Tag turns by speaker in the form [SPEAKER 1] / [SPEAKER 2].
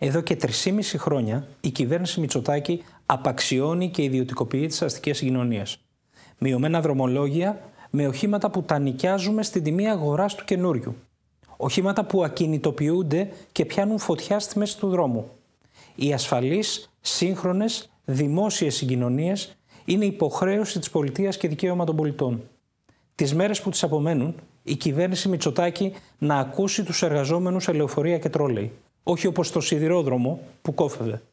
[SPEAKER 1] Εδώ και 3,5 χρόνια η κυβέρνηση Μητσοτάκη απαξιώνει και ιδιωτικοποιεί τις αστικές συγκοινωνίες. Μειωμένα δρομολόγια με οχήματα που τα νοικιάζουμε στην τιμή αγοράς του καινούριου. Οχήματα που ακινητοποιούνται και πιάνουν φωτιά στη μέση του δρόμου. Οι ασφαλείς, σύγχρονες, δημόσιες συγκοινωνίες είναι υποχρέωση της πολιτείας και δικαίωμα των πολιτών. Τις μέρες που τις απομένουν, η κυβέρνηση Μητσοτάκη να ακούσει τους εργαζόμενους σε λεωφορεία και τρόλεϊ όχι όπως το σιδηρόδρομο που κόφευε.